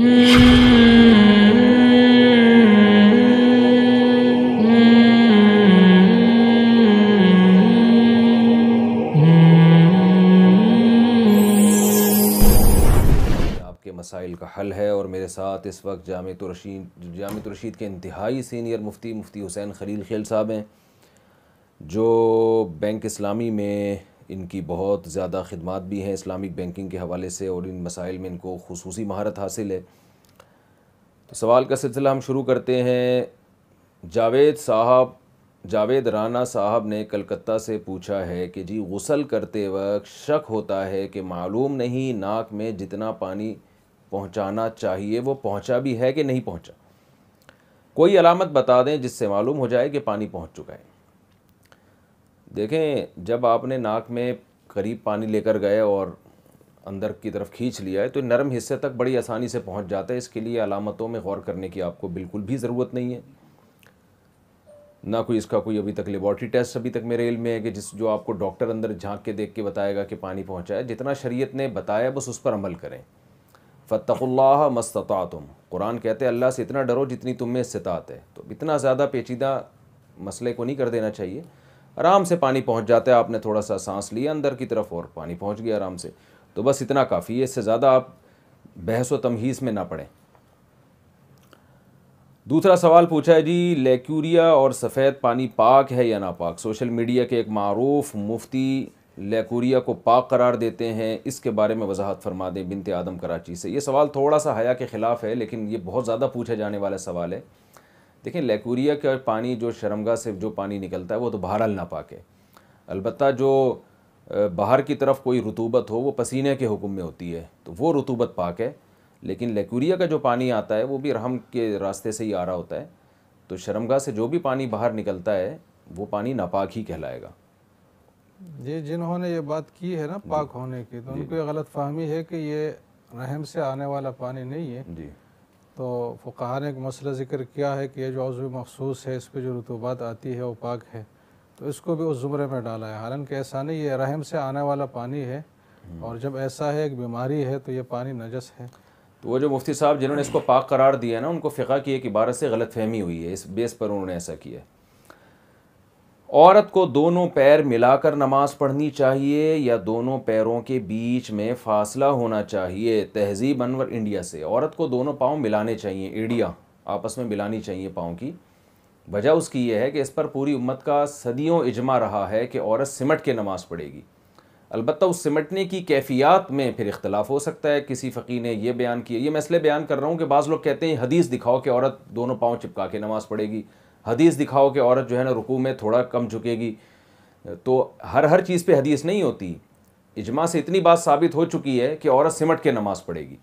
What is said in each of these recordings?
मसाइल का हल है और मेरे साथ इस वक्त जामतरशीद रशीद रशीद के इंतहाई सीनियर मुफ्ती मुफ्ती हुसैन खलील खेल साहब हैं जो बैंक इस्लामी में इनकी बहुत ज़्यादा खदमात भी हैं इस्लामिक बैंकिंग के हवाले से और इन मसाइल में इनको खसूस महारत हासिल है तो सवाल का सिलसिला हम शुरू करते हैं जावेद साहब जावेद राना साहब ने कलकत्ता से पूछा है कि जी गसल करते वक्त शक होता है कि मालूम नहीं नाक में जितना पानी पहुंचाना चाहिए वो पहुंचा भी है कि नहीं पहुंचा कोई अलामत बता दें जिससे मालूम हो जाए कि पानी पहुंच चुका है देखें जब आपने नाक में करीब पानी लेकर गए और अंदर की तरफ खींच लिया है तो नरम हिस्से तक बड़ी आसानी से पहुंच जाता है इसके लिए अलामतों में गौर करने की आपको बिल्कुल भी ज़रूरत नहीं है ना कोई इसका कोई अभी तक लेबॉर्ट्री टेस्ट अभी तक मेरे इल्म में है कि जिस जो आपको डॉक्टर अंदर झांक के देख के बताएगा कि पानी पहुँचा है जितना शरीय ने बताया बस उस पर अमल करें फ़तः मस्तता तुम कुरान कहते हैं अल्लाह से इतना डरो जितनी तुम में इस्तात है तो इतना ज़्यादा पेचीदा मसले को नहीं कर देना चाहिए आराम से पानी पहुँच जाता है आपने थोड़ा सा सांस लिया अंदर की तरफ और पानी पहुँच गया आराम से तो बस इतना काफ़ी है इससे ज़्यादा आप बहस व तमहीस में ना पड़ें दूसरा सवाल पूछा है जी लेक्यूरिया और सफ़ेद पानी पाक है या ना पाक सोशल मीडिया के एक मरूफ मुफ्ती लेकूरिया को पाक करार देते हैं इसके बारे में वजाहत फरमा दें बिनते आदम कराची से ये सवाल थोड़ा सा हया के ख़िलाफ़ है लेकिन ये बहुत ज़्यादा पूछे जाने वाला सवाल है देखें लेकूरिया का पानी जो शर्मगा से जो पानी निकलता है वो तो बहरहाल ना पाके है अलबत् जो बाहर की तरफ कोई रुतूबत हो वो पसीने के हुक्म में होती है तो वो रुतूबत पाक है लेकिन लेकूरिया का जो पानी आता है वो भी रहम के रास्ते से ही आ रहा होता है तो शर्मगा से जो भी पानी बाहर निकलता है वो पानी नापाक ही कहलाएगा जी जिन्होंने ये बात की है ना पाक होने की तो उनको गलत फहमी है कि ये रहम से आने वाला पानी नहीं है जी तो फ़ुकाहा ने एक मसला ज़िक्र किया है कि ये जो अज़ु मखसूस है इस पर जो रतूबात आती है वो पाक है तो इसको भी उस ज़ुमरे में डाला है हालांकि ऐसा नहीं ये रहम से आने वाला पानी है हम्म। और जब ऐसा है एक बीमारी है तो ये पानी नजस है तो वो जो मुफ्ती साहब जिन्होंने इसको पाक करार दिया ना उनको फ़िका की एक इबारत से गलत फहमी हुई है इस बेस पर उन्होंने ऐसा किया है औरत को दोनों पैर मिलाकर नमाज पढ़नी चाहिए या दोनों पैरों के बीच में फासला होना चाहिए तहजीब अनवर इंडिया से औरत को दोनों पाँव मिलाने चाहिए इंडिया आपस में मिलानी चाहिए पाँव की वजह उसकी यह है कि इस पर पूरी उम्मत का सदियों इजमा रहा है कि औरत सिमट के नमाज पढ़ेगी अलबत्त उस सिमटने की कैफियात में फिर इख्तलाफ हो सकता है किसी फ़कीर ने यह बयान किया ये मैं इसलिए बयान कर रहा हूँ कि बाज़ लोग कहते हैं हदीस दिखाओ कि औरत दोनों पाँव चिपका के नमाज़ पढ़ेगी हदीस दिखाओ कि औरत जो है ना रुकू में थोड़ा कम झुकेगी तो हर हर चीज़ पे हदीस नहीं होती इजमा से इतनी बात साबित हो चुकी है कि औरत सिमट के नमाज़ पढ़ेगी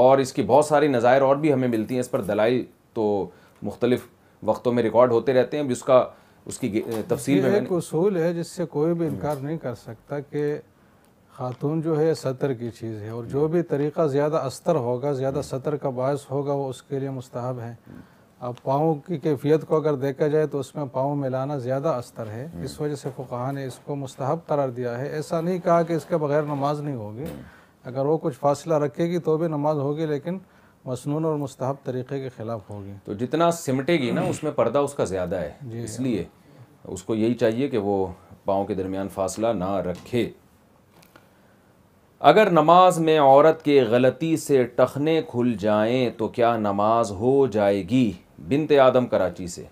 और इसकी बहुत सारी नज़ायर और भी हमें मिलती हैं इस पर दलाई तो मुख्तलिफ़ वक्तों में रिकॉर्ड होते रहते हैं जिसका उसकी तफसील में एक असूल है जिससे कोई भी इनकार हम्म। नहीं कर सकता कि खातून जो है सतर की चीज़ है और जो भी तरीक़ा ज़्यादा अस्तर होगा ज़्यादा हम्म। सतर का बायस होगा वो उसके लिए मुस्तहब है हम्म। अब पाँव की कैफियत को अगर देखा जाए तो उसमें पाँव मिलाना ज़्यादा अस्तर है हम्म। इस वजह से फ़ुकाहा ने इसको मुस्तहब करार दिया है ऐसा नहीं कहा कि इसके बगैर नमाज नहीं होगी हम्म। अगर वो कुछ फासला रखेगी तो भी नमाज होगी लेकिन मसनून और मुस्तहब तरीके के ख़िलाफ़ होगी तो जितना सिमटेगी ना उसमें पर्दा उसका ज़्यादा है इसलिए उसको यही चाहिए कि वो पाँव के दरमियान फासला ना रखे अगर नमाज में औरत के गलती से टखने खुल जाएं तो क्या नमाज हो जाएगी बिनत आदम कराची से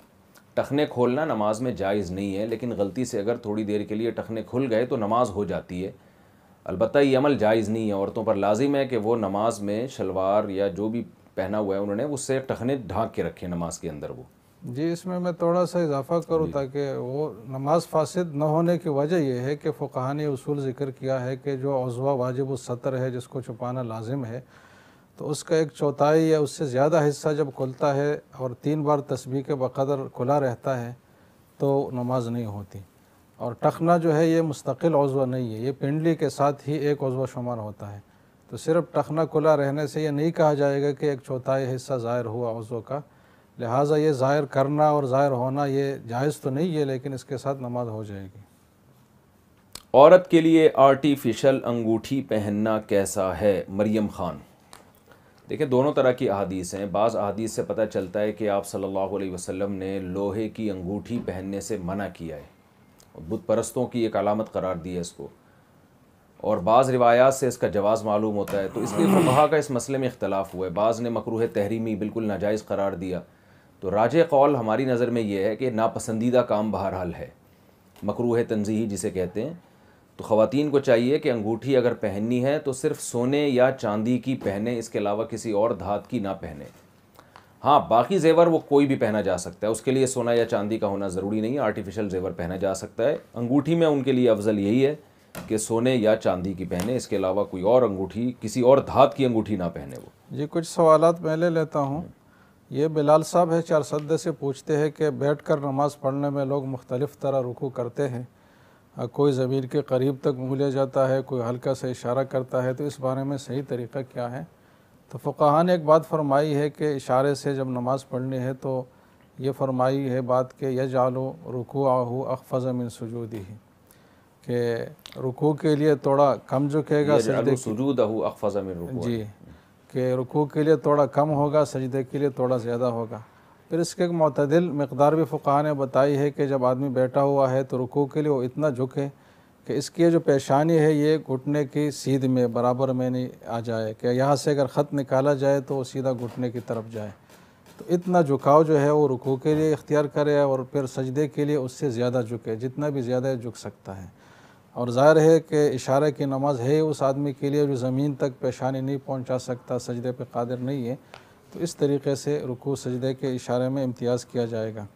टखने खोलना नमाज में जायज़ नहीं है लेकिन गलती से अगर थोड़ी देर के लिए टखने खुल गए तो नमाज हो जाती है अलबत्त ये अमल जायज़ नहीं है औरतों पर लाजिम है कि वो नमाज में शलवार या जो भी पहना हुआ है उन्होंने उससे टखने ढाँक के रखे नमाज के अंदर वो जी इसमें मैं थोड़ा सा इजाफा करूँ ताकि वो नमाज फासद न होने की वजह यह है कि फ़ुकाहा ने उसूल ज़िक्र किया है कि जो अजवा वाजिब सतर है जिसको छुपाना लाजिम है तो उसका एक चौथाई या उससे ज़्यादा हिस्सा जब खुलता है और तीन बार तस्बी के बकदर खुला रहता है तो नमाज नहीं होती और टखना जो है ये मुस्तकिल अजवा नहीं है ये पिंडली के साथ ही एक अजवा शुमार होता है तो सिर्फ टखना खुला रहने से ये नहीं कहा जाएगा कि एक चौथाई हिस्सा ज़ाहिर हुआ अजवा का लिहाजा ये ज़ाहिर करना और ज़ाहिर होना ये जायज़ तो नहीं है लेकिन इसके साथ नमाज हो जाएगी औरत के लिए आर्टिफिशल अंगूठी पहनना कैसा है मरियम ख़ान देखिए दोनों तरह की अहादीस हैं बाज़ अहादीस से पता चलता है कि आप सल्लल्लाहु अलैहि वसल्लम ने लोहे की अंगूठी पहनने से मना किया है और बुत परस्तों की एक अलामत करार दी है इसको और बाज़ रिवायात से इसका जवाज़ मालूम होता है तो इसलिए फ़ुकहा का इस मसले में इख्तलाफ हुआ है बाज़ ने मकरूह तहरीमी बिल्कुल नाजायज़ करार दिया तो राज कौल हमारी नज़र में यह है कि नापसंदीदा काम बहरहाल है मकरूह तनजीही जिसे कहते हैं तो ख़वातीन को चाहिए कि अंगूठी अगर पहननी है तो सिर्फ सोने या चांदी की पहने इसके अलावा किसी और धात की ना पहने हाँ बाकी जेवर वो कोई भी पहना जा सकता है उसके लिए सोना या चांदी का होना ज़रूरी नहीं है आर्टिफिशल जेवर पहना जा सकता है अंगूठी में उनके लिए अफजल यही है कि सोने या चांदी की पहने इसके अलावा कोई और अंगूठी किसी और धात की अंगूठी ना पहने वो जी कुछ सवाल पहले लेता हूँ ये बिलाल साहब है चार सदे से पूछते हैं कि बैठ कर नमाज़ पढ़ने में लोग मुख्तलिफ़ तरह रुकू करते हैं कोई ज़मीर के करीब तक मुँह ले जाता है कोई हल्का सा इशारा करता है तो इस बारे में सही तरीका क्या है तो फ़ुकाहा ने एक बात फरमाई है कि इशारे से जब नमाज़ पढ़नी है तो ये फरमाई है बात के यह जालो रुकू आहू अखफ़ज़ मिन सजूदी ही के रुकू के लिए थोड़ा कम झुकेगा सजदे अखफ़ज़ मिन जी के रुकू के लिए थोड़ा कम होगा सजदे के लिए थोड़ा ज़्यादा होगा फिर इसके एक मतदिल मकदार भी फ़ुका ने बताई है कि जब आदमी बैठा हुआ है तो रुकू के लिए वो इतना झुके कि इसकी जो पेशानी है ये घुटने की सीध में बराबर में नहीं आ जाए कि यहाँ से अगर ख़त निकाला जाए तो वो सीधा घुटने की तरफ जाए तो इतना झुकाव जो है वो रुकू के लिए इख्तियार करे और फिर सजदे के लिए उससे ज़्यादा झुके जितना भी ज़्यादा झुक सकता है और ज़ाहिर है कि इशारे की नमाज है उस आदमी के लिए जो ज़मीन तक पेशानी नहीं पहुँचा सकता सजदे पर कादिर नहीं है तो इस तरीके से रुकू सजदे के इशारे में इम्तियाज़ किया जाएगा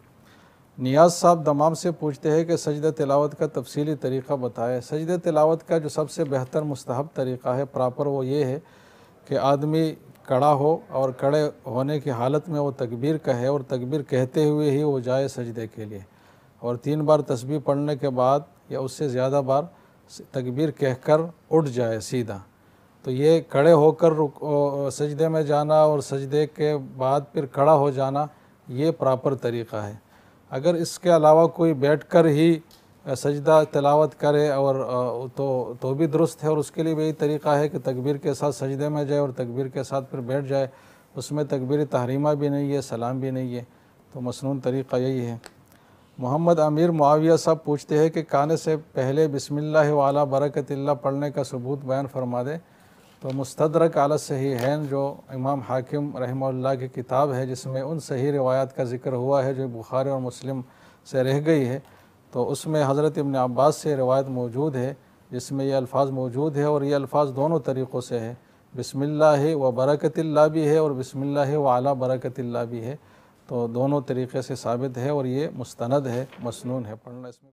नियाज साहब दमाम से पूछते हैं कि सजद तिलावत का तफसीली तरीक़ा बताए सजद तिलावत का जो सबसे बेहतर मुस्तहब तरीक़ा है प्रॉपर वो ये है कि आदमी कड़ा हो और कड़े होने की हालत में वो तकबीर कहे और तकबीर कहते हुए ही वो जाए सजदे के लिए और तीन बार तस्वीर पढ़ने के बाद या उससे ज़्यादा बार तकबीर कहकर उठ जाए सीधा तो ये खड़े होकर सजदे में जाना और सजदे के बाद फिर खड़ा हो जाना ये प्रॉपर तरीक़ा है अगर इसके अलावा कोई बैठकर ही सजदा तलावत करे और तो तो भी दुरुस्त है और उसके लिए भी यही तरीक़ा है कि तकबीर के साथ सजदे में जाए और तकबीर के साथ फिर बैठ जाए उसमें तकबीर तहरीमा भी नहीं है सलाम भी नहीं है तो मसनून तरीक़ा यही है मोहम्मद अमीर मुआविया साहब पूछते हैं कि कान से पहले बिसमिल्ल वाला बरकत पढ़ने का सबूत बयान फरमा दें तो मुस्तरक सही है जो इमाम हाकिम रहमल्ला की किताब है जिसमें उन सही रवायात का जिक्र हुआ है जो बुखारी और मुस्लिम से रह गई है तो उसमें हज़रत इबन अब्बास से रवायत मौजूद है जिसमें ये अल्फाज मौजूद है और ये अल्फाज दोनों तरीक़ों से है बिसमिल्ला व बरकतिल्ला भी है और बिसमिल्ला व आला बरकतिल्ला भी है तो दोनों तरीक़े से साबित है और ये मुस्ंद है मसनून है पढ़ना इसमें